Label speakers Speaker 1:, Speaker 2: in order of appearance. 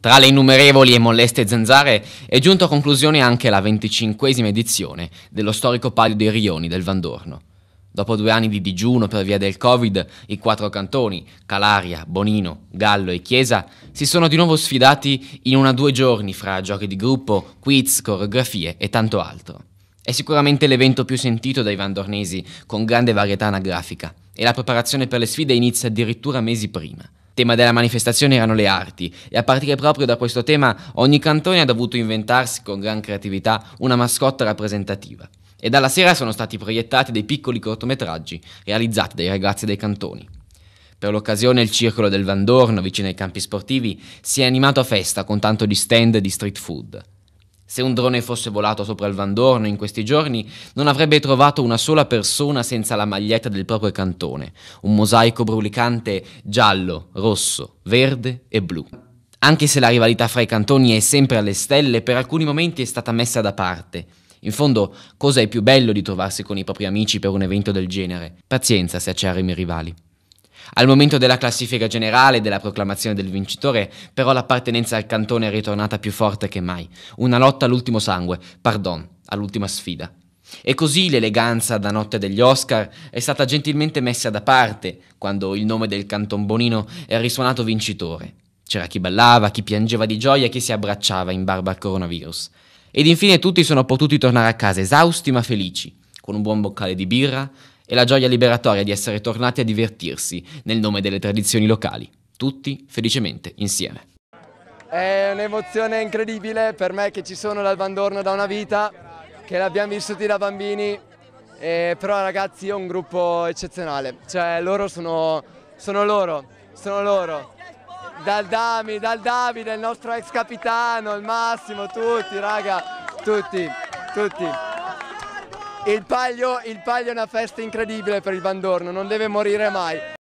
Speaker 1: Tra le innumerevoli e moleste zanzare è giunto a conclusione anche la venticinquesima edizione dello storico palio dei rioni del Vandorno. Dopo due anni di digiuno per via del Covid, i quattro cantoni, Calaria, Bonino, Gallo e Chiesa, si sono di nuovo sfidati in una due giorni fra giochi di gruppo, quiz, coreografie e tanto altro. È sicuramente l'evento più sentito dai vandornesi, con grande varietà anagrafica, e la preparazione per le sfide inizia addirittura mesi prima tema della manifestazione erano le arti e a partire proprio da questo tema ogni cantone ha dovuto inventarsi con gran creatività una mascotte rappresentativa. E dalla sera sono stati proiettati dei piccoli cortometraggi realizzati dai ragazzi dei cantoni. Per l'occasione il circolo del Vandorno, vicino ai campi sportivi, si è animato a festa con tanto di stand di street food. Se un drone fosse volato sopra il Vandorno in questi giorni, non avrebbe trovato una sola persona senza la maglietta del proprio cantone, un mosaico brulicante giallo, rosso, verde e blu. Anche se la rivalità fra i cantoni è sempre alle stelle, per alcuni momenti è stata messa da parte. In fondo, cosa è più bello di trovarsi con i propri amici per un evento del genere? Pazienza se acciarrimi rivali. Al momento della classifica generale e della proclamazione del vincitore, però l'appartenenza al cantone è ritornata più forte che mai, una lotta all'ultimo sangue, pardon, all'ultima sfida. E così l'eleganza da notte degli Oscar è stata gentilmente messa da parte quando il nome del canton Bonino è risuonato vincitore. C'era chi ballava, chi piangeva di gioia, chi si abbracciava in barba al coronavirus. Ed infine tutti sono potuti tornare a casa esausti ma felici, con un buon boccale di birra, e la gioia liberatoria di essere tornati a divertirsi nel nome delle tradizioni locali, tutti felicemente insieme.
Speaker 2: È un'emozione incredibile per me che ci sono dal Bandorno da una vita, che l'abbiamo vissuti da bambini, eh, però ragazzi è un gruppo eccezionale, cioè loro sono, sono loro, sono loro. Dal Dami, dal Davide, il nostro ex capitano, il Massimo, tutti raga, tutti, tutti. Il Paglio, il Paglio è una festa incredibile per il Bandorno, non deve morire mai.